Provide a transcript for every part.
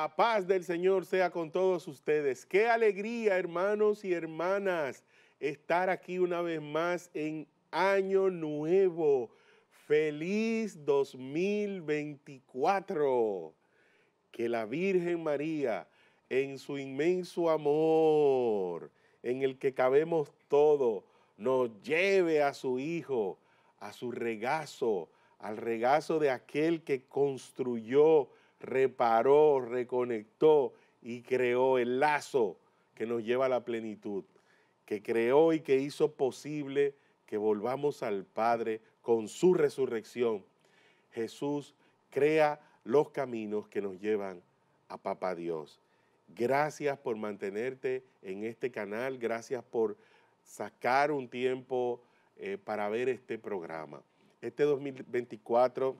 La paz del Señor sea con todos ustedes. Qué alegría, hermanos y hermanas, estar aquí una vez más en Año Nuevo. Feliz 2024. Que la Virgen María, en su inmenso amor, en el que cabemos todo, nos lleve a su Hijo, a su regazo, al regazo de aquel que construyó reparó, reconectó y creó el lazo que nos lleva a la plenitud, que creó y que hizo posible que volvamos al Padre con su resurrección. Jesús crea los caminos que nos llevan a Papá Dios. Gracias por mantenerte en este canal, gracias por sacar un tiempo eh, para ver este programa. Este 2024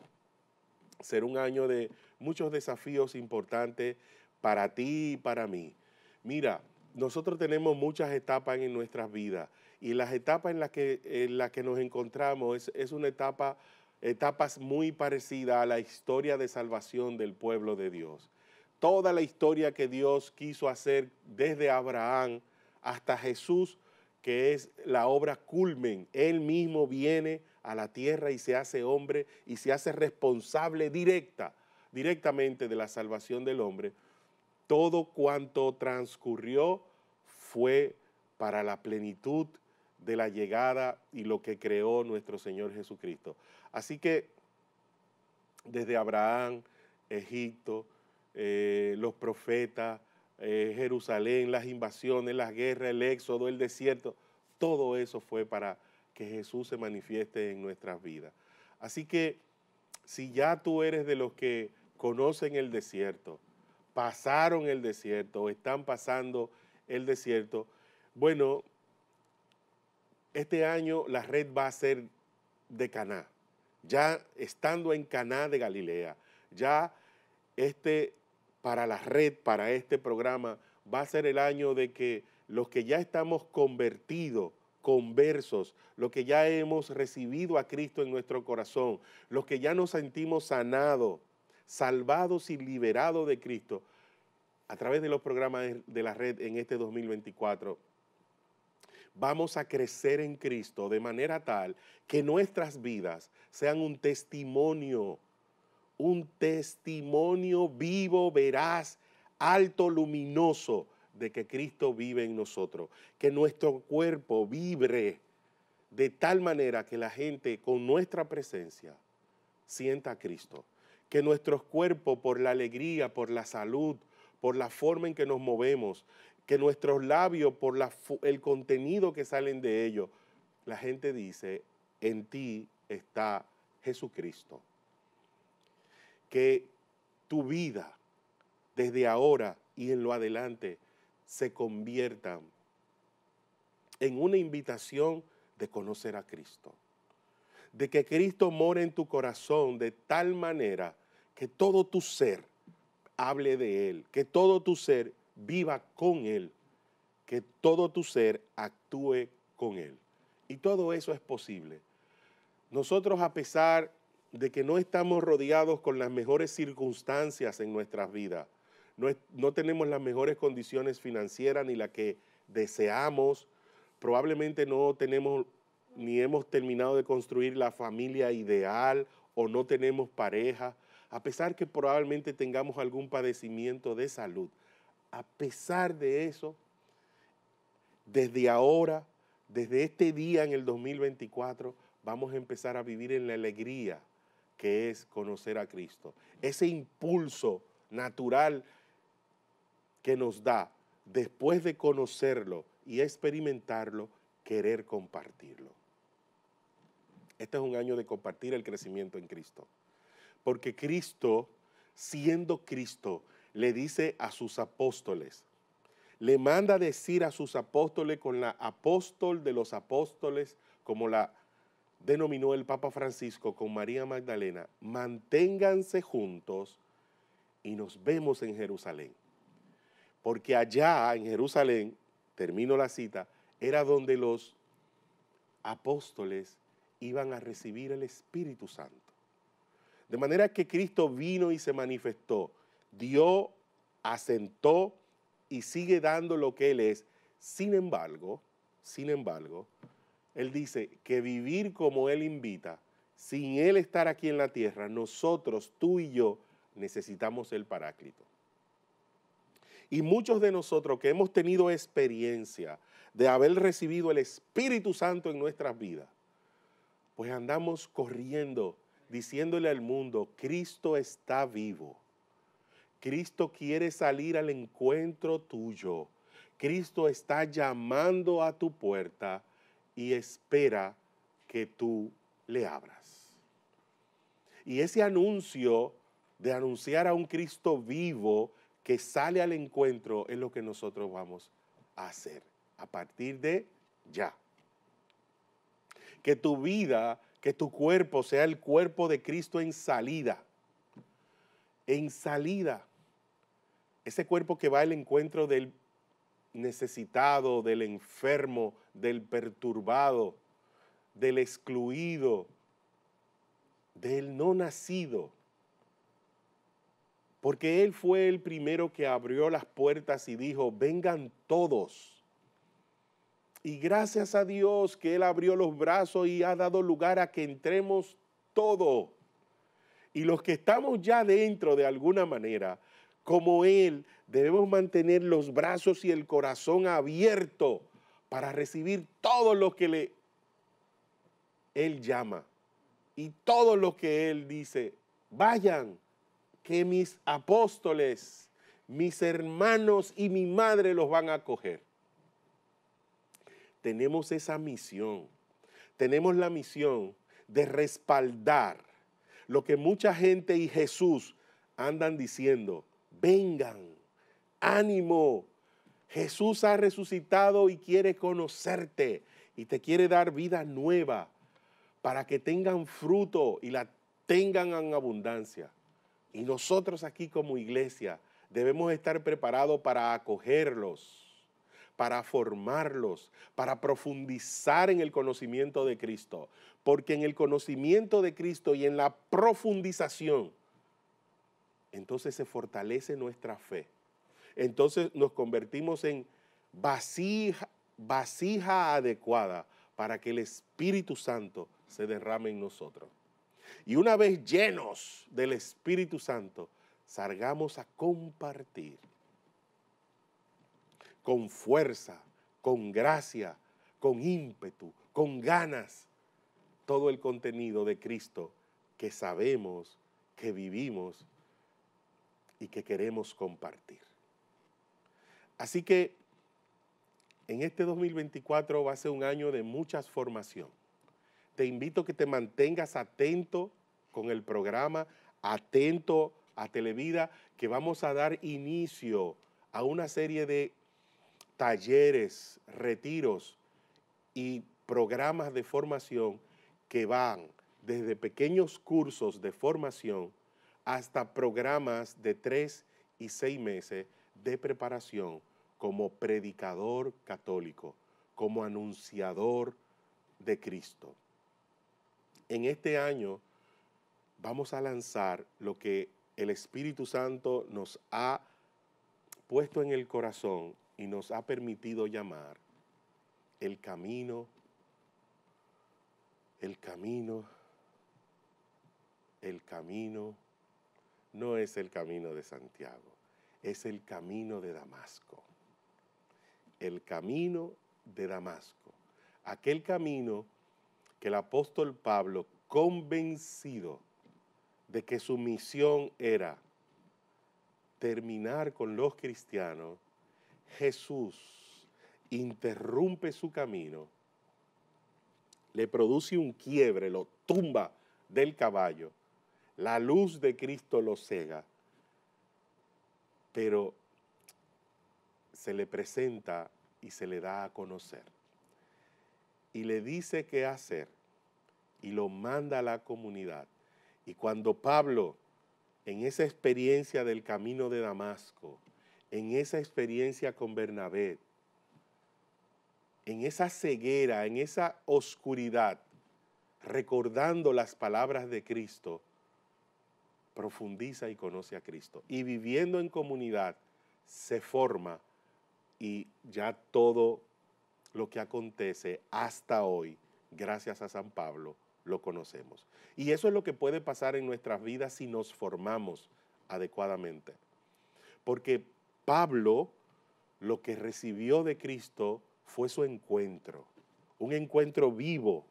será un año de muchos desafíos importantes para ti y para mí. Mira, nosotros tenemos muchas etapas en nuestras vidas y las etapas en las que, en que nos encontramos es, una etapa, etapas muy parecida a la historia de salvación del pueblo de Dios. Toda la historia que Dios quiso hacer desde Abraham hasta Jesús, que es la obra culmen. Él mismo viene a la tierra y se hace hombre y se hace responsable directa directamente de la salvación del hombre, todo cuanto transcurrió fue para la plenitud de la llegada y lo que creó nuestro Señor Jesucristo. Así que desde Abraham, Egipto, eh, los profetas, eh, Jerusalén, las invasiones, las guerras, el éxodo, el desierto, todo eso fue para que Jesús se manifieste en nuestras vidas. Así que si ya tú eres de los que conocen el desierto, pasaron el desierto o están pasando el desierto, bueno, este año la red va a ser de Caná. Ya estando en Caná de Galilea, ya este para la red, para este programa, va a ser el año de que los que ya estamos convertidos, conversos, los que ya hemos recibido a Cristo en nuestro corazón, los que ya nos sentimos sanados, salvados y liberados de Cristo a través de los programas de la red en este 2024. Vamos a crecer en Cristo de manera tal que nuestras vidas sean un testimonio, un testimonio vivo, veraz, alto, luminoso de que Cristo vive en nosotros. Que nuestro cuerpo vibre de tal manera que la gente con nuestra presencia sienta a Cristo que nuestros cuerpos, por la alegría, por la salud, por la forma en que nos movemos, que nuestros labios, por el contenido que salen de ellos, la gente dice, en ti está Jesucristo. Que tu vida, desde ahora y en lo adelante, se convierta en una invitación de conocer a Cristo de que Cristo mora en tu corazón de tal manera que todo tu ser hable de Él, que todo tu ser viva con Él, que todo tu ser actúe con Él. Y todo eso es posible. Nosotros a pesar de que no estamos rodeados con las mejores circunstancias en nuestras vidas, no, no tenemos las mejores condiciones financieras ni las que deseamos, probablemente no tenemos ni hemos terminado de construir la familia ideal o no tenemos pareja, a pesar que probablemente tengamos algún padecimiento de salud, a pesar de eso, desde ahora, desde este día en el 2024, vamos a empezar a vivir en la alegría que es conocer a Cristo. Ese impulso natural que nos da después de conocerlo y experimentarlo, querer compartirlo. Este es un año de compartir el crecimiento en Cristo. Porque Cristo, siendo Cristo, le dice a sus apóstoles, le manda decir a sus apóstoles con la apóstol de los apóstoles, como la denominó el Papa Francisco con María Magdalena, manténganse juntos y nos vemos en Jerusalén. Porque allá en Jerusalén, termino la cita, era donde los apóstoles iban a recibir el Espíritu Santo. De manera que Cristo vino y se manifestó, dio, asentó y sigue dando lo que Él es. Sin embargo, sin embargo, Él dice que vivir como Él invita, sin Él estar aquí en la tierra, nosotros, tú y yo, necesitamos el Paráclito. Y muchos de nosotros que hemos tenido experiencia de haber recibido el Espíritu Santo en nuestras vidas, pues andamos corriendo, diciéndole al mundo, Cristo está vivo. Cristo quiere salir al encuentro tuyo. Cristo está llamando a tu puerta y espera que tú le abras. Y ese anuncio de anunciar a un Cristo vivo que sale al encuentro es lo que nosotros vamos a hacer a partir de ya que tu vida, que tu cuerpo sea el cuerpo de Cristo en salida. En salida. Ese cuerpo que va al encuentro del necesitado, del enfermo, del perturbado, del excluido, del no nacido. Porque Él fue el primero que abrió las puertas y dijo, vengan todos y gracias a Dios que Él abrió los brazos y ha dado lugar a que entremos todo. Y los que estamos ya dentro de alguna manera, como Él, debemos mantener los brazos y el corazón abierto para recibir todo lo que Él llama y todo lo que Él dice. Vayan, que mis apóstoles, mis hermanos y mi madre los van a coger tenemos esa misión. Tenemos la misión de respaldar lo que mucha gente y Jesús andan diciendo. Vengan, ánimo. Jesús ha resucitado y quiere conocerte y te quiere dar vida nueva para que tengan fruto y la tengan en abundancia. Y nosotros aquí como iglesia debemos estar preparados para acogerlos para formarlos, para profundizar en el conocimiento de Cristo. Porque en el conocimiento de Cristo y en la profundización, entonces se fortalece nuestra fe. Entonces nos convertimos en vasija, adecuada para que el Espíritu Santo se derrame en nosotros. Y una vez llenos del Espíritu Santo, salgamos a compartir con fuerza, con gracia, con ímpetu, con ganas, todo el contenido de Cristo que sabemos, que vivimos y que queremos compartir. Así que en este 2024 va a ser un año de mucha formación. Te invito a que te mantengas atento con el programa, atento a Televida, que vamos a dar inicio a una serie de talleres, retiros y programas de formación que van desde pequeños cursos de formación hasta programas de tres y seis meses de preparación como predicador católico, como anunciador de Cristo. En este año vamos a lanzar lo que el Espíritu Santo nos ha puesto en el corazón y nos ha permitido llamar el camino, el camino, el camino, no es el camino de Santiago, es el camino de Damasco. El camino de Damasco. Aquel camino que el apóstol Pablo, convencido de que su misión era terminar con los cristianos, Jesús interrumpe su camino, le produce un quiebre, lo tumba del caballo, la luz de Cristo lo cega, pero se le presenta y se le da a conocer. Y le dice qué hacer y lo manda a la comunidad. Y cuando Pablo, en esa experiencia del camino de Damasco, en esa experiencia con Bernabé, en esa ceguera, en esa oscuridad, recordando las palabras de Cristo, profundiza y conoce a Cristo. Y viviendo en comunidad, se forma y ya todo lo que acontece hasta hoy, gracias a San Pablo, lo conocemos. Y eso es lo que puede pasar en nuestras vidas si nos formamos adecuadamente. Porque Pablo lo que recibió de Cristo fue su encuentro, un encuentro vivo,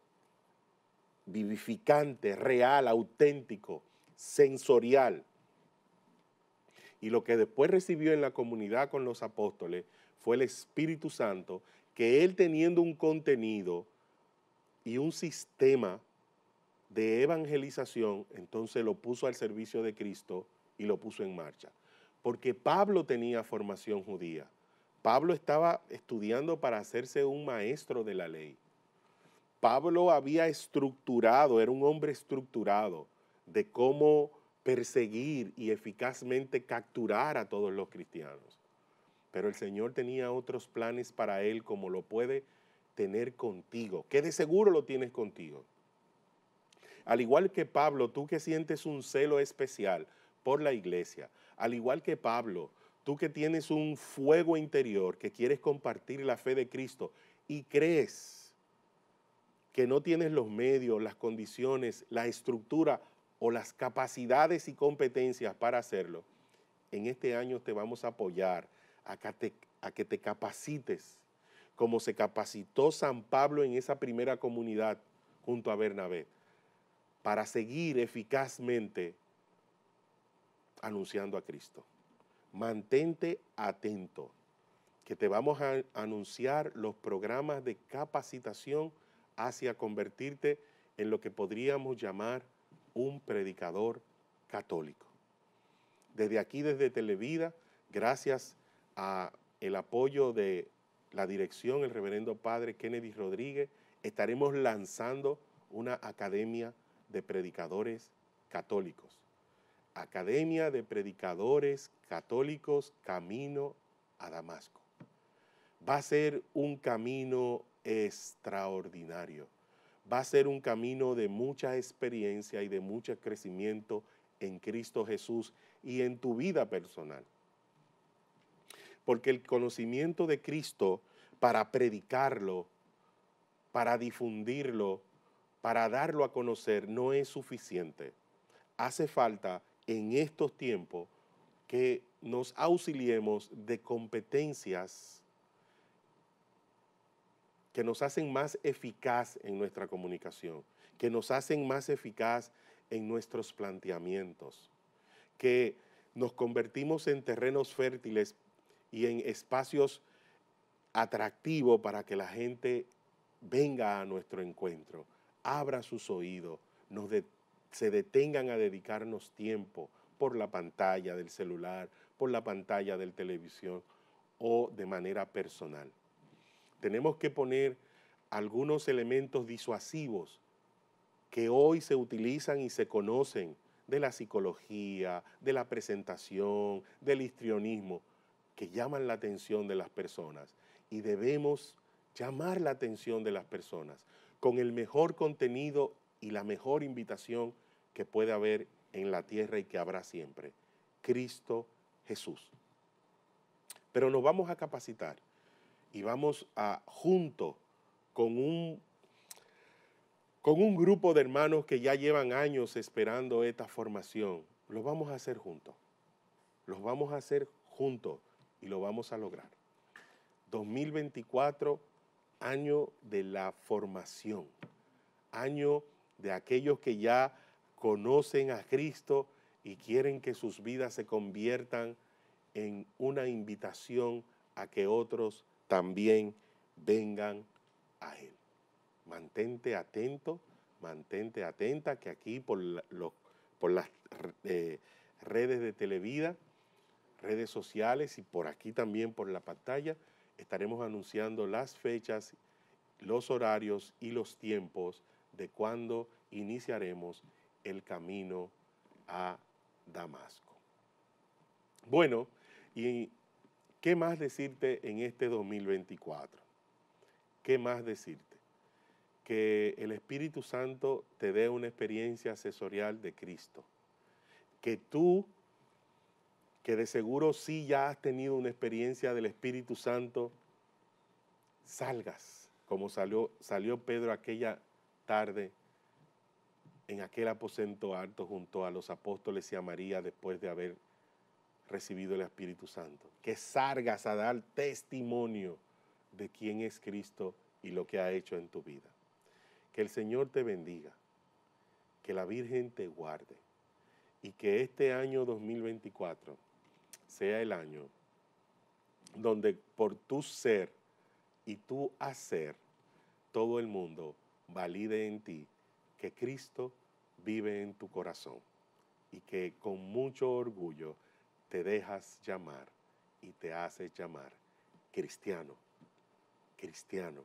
vivificante, real, auténtico, sensorial. Y lo que después recibió en la comunidad con los apóstoles fue el Espíritu Santo, que él teniendo un contenido y un sistema de evangelización, entonces lo puso al servicio de Cristo y lo puso en marcha porque Pablo tenía formación judía. Pablo estaba estudiando para hacerse un maestro de la ley. Pablo había estructurado, era un hombre estructurado de cómo perseguir y eficazmente capturar a todos los cristianos. Pero el Señor tenía otros planes para él como lo puede tener contigo, que de seguro lo tienes contigo. Al igual que Pablo, tú que sientes un celo especial por la iglesia, al igual que Pablo, tú que tienes un fuego interior, que quieres compartir la fe de Cristo y crees que no tienes los medios, las condiciones, la estructura o las capacidades y competencias para hacerlo, en este año te vamos a apoyar a que te, capacites como se capacitó San Pablo en esa primera comunidad junto a Bernabé, para seguir eficazmente anunciando a Cristo. Mantente atento, que te vamos a anunciar los programas de capacitación hacia convertirte en lo que podríamos llamar un predicador católico. Desde aquí, desde Televida, gracias a apoyo de la dirección, el reverendo padre Kennedy Rodríguez, estaremos lanzando una academia de predicadores católicos. Academia de Predicadores Católicos Camino a Damasco. Va a ser un camino extraordinario. Va a ser un camino de mucha experiencia y de mucho crecimiento en Cristo Jesús y en tu vida personal. Porque el conocimiento de Cristo para predicarlo, para difundirlo, para darlo a conocer, no es suficiente. Hace falta en estos tiempos que nos auxiliemos de competencias que nos hacen más eficaz en nuestra comunicación, que nos hacen más eficaz en nuestros planteamientos, que nos convertimos en terrenos fértiles y en espacios atractivos para que la gente venga a nuestro encuentro, abra sus oídos, nos, de, se detengan a dedicarnos tiempo por la pantalla del celular, por la pantalla del televisión o de manera personal. Tenemos que poner algunos elementos disuasivos que hoy se utilizan y se conocen de la psicología, de la presentación, del histrionismo, que llaman la atención de las personas. Y debemos llamar la atención de las personas con el mejor contenido y la mejor invitación que puede haber en la tierra y que habrá siempre, Cristo Jesús. Pero nos vamos a capacitar y vamos a, junto con un, con un grupo de hermanos que ya llevan años esperando esta formación, lo vamos a hacer juntos. Los vamos a hacer juntos y lo vamos a lograr. 2024, año de la formación, año de aquellos que ya conocen a Cristo y quieren que sus vidas se conviertan en una invitación a que otros también vengan a Él. Mantente atento, mantente atenta, que aquí por, por las eh, redes de Televida, redes sociales y por aquí también por la pantalla, estaremos anunciando las fechas, los horarios y los tiempos de cuándo iniciaremos el camino a Damasco. Bueno, ¿y qué más decirte en este 2024? ¿Qué más decirte? Que el Espíritu Santo te dé una experiencia asesorial de Cristo. Que tú, que de seguro sí ya has tenido una experiencia del Espíritu Santo, salgas, como salió, salió Pedro aquella tarde en aquel aposento alto junto a los apóstoles y a María después de haber recibido el Espíritu Santo. Que salgas a dar testimonio de quién es Cristo y lo que ha hecho en tu vida. Que el Señor te bendiga, que la Virgen te guarde y que este año 2024 sea el año donde por tu ser y tu hacer todo el mundo valide en ti que Cristo vive en tu corazón y que con mucho orgullo te dejas llamar y te haces llamar cristiano, cristiano,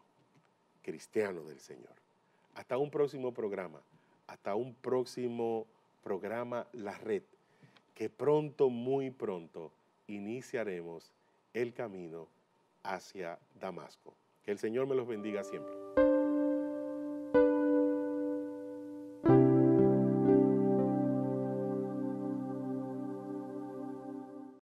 cristiano del Señor. Hasta un próximo programa, hasta un próximo programa La Red, que pronto, muy pronto, iniciaremos el camino hacia Damasco. Que el Señor me los bendiga siempre.